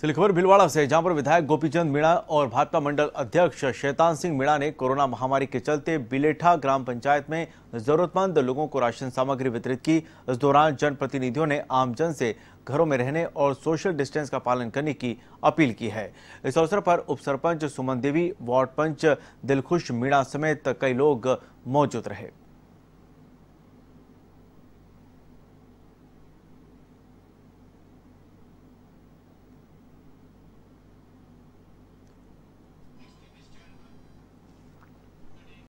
सिली खबर भिलवाड़ा से जहां पर विधायक गोपीचंद मीणा और भाजपा मंडल अध्यक्ष शैतान सिंह मीणा ने कोरोना महामारी के चलते बिलेठा ग्राम पंचायत में जरूरतमंद लोगों को राशन सामग्री वितरित की इस दौरान जनप्रतिनिधियों ने आमजन से घरों में रहने और सोशल डिस्टेंस का पालन करने की अपील की है इस अवसर पर उप सरपंच सुमन देवी वार्ड पंच दिलखुश मीणा समेत कई लोग मौजूद रहे